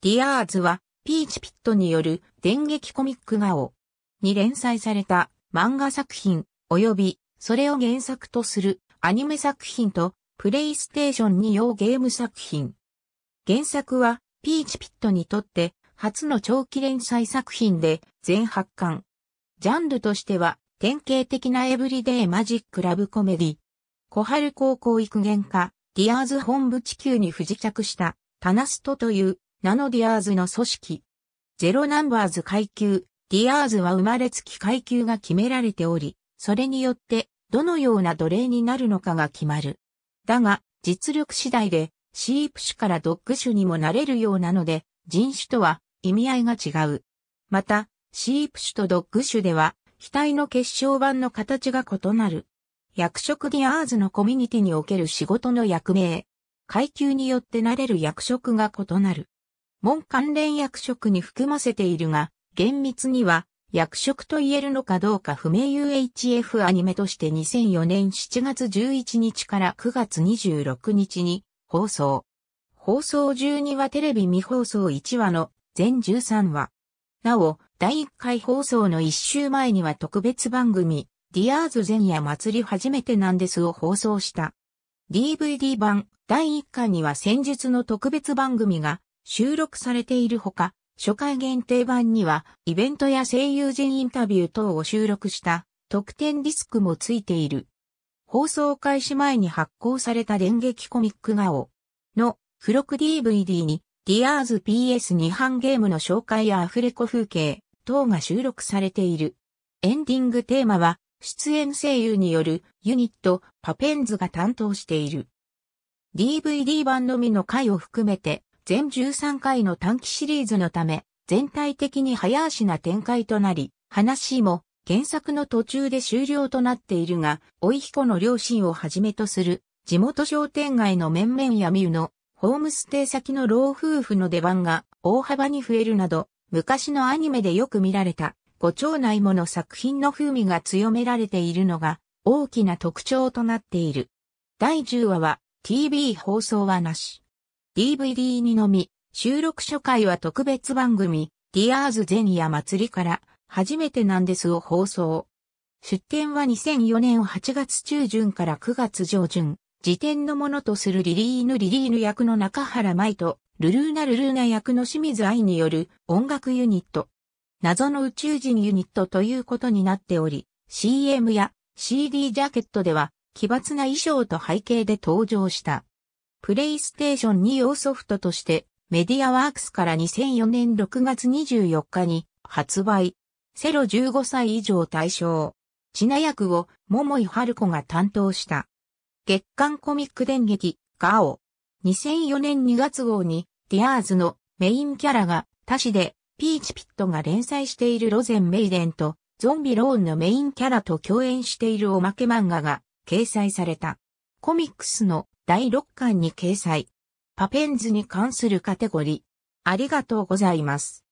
ディアーズは、ピーチピットによる電撃コミック画をに連載された漫画作品及びそれを原作とするアニメ作品とプレイステーション2用ゲーム作品。原作はピーチピットにとって初の長期連載作品で全8巻。ジャンルとしては典型的なエブリデイマジックラブコメディ。小春高校育元科、ディアーズ本部地球に不時着したタナストというナノディアーズの組織。ゼロナンバーズ階級、ディアーズは生まれつき階級が決められており、それによってどのような奴隷になるのかが決まる。だが、実力次第で、シープ種からドッグ種にもなれるようなので、人種とは意味合いが違う。また、シープ種とドッグ種では、額の結晶板の形が異なる。役職ディアーズのコミュニティにおける仕事の役名。階級によってなれる役職が異なる。門関連役職に含ませているが、厳密には役職と言えるのかどうか不明 UHF アニメとして2004年7月11日から9月26日に放送。放送12話テレビ未放送1話の全13話。なお、第1回放送の1週前には特別番組、ディアーズ前夜祭り初めてなんですを放送した。DVD 版第1巻には戦術の特別番組が収録されているほか、初回限定版には、イベントや声優陣インタビュー等を収録した特典ディスクもついている。放送開始前に発行された電撃コミックをの付録 DVD に、ディアーズ p s 日版ゲームの紹介やアフレコ風景等が収録されている。エンディングテーマは、出演声優によるユニットパペンズが担当している。DVD 版のみの回を含めて全13回の短期シリーズのため、全体的に早足な展開となり、話も原作の途中で終了となっているが、ひ彦の両親をはじめとする地元商店街の面々やみゆのホームステイ先の老夫婦の出番が大幅に増えるなど、昔のアニメでよく見られたご町内もの作品の風味が強められているのが大きな特徴となっている。第10話は TV 放送はなし。DVD にのみ、収録初回は特別番組、ディアーズ前夜祭りから初めてなんですを放送。出展は2004年8月中旬から9月上旬、時点のものとするリリーヌ・リリーヌ役の中原舞と、ルルーナ・ルルーナ役の清水愛による音楽ユニット。謎の宇宙人ユニットということになっており、CM や CD ジャケットでは奇抜な衣装と背景で登場した。プレイステーション2用ソフトとして、メディアワークスから2004年6月24日に発売。セロ15歳以上対象。ちな役を桃井春子が担当した。月刊コミック電撃、ガオ。2004年2月号に、ディアーズのメインキャラが、他誌で、ピーチピットが連載しているロゼン・メイデンと、ゾンビローンのメインキャラと共演しているおまけ漫画が掲載された。コミックスの第6巻に掲載。パペンズに関するカテゴリー。ありがとうございます。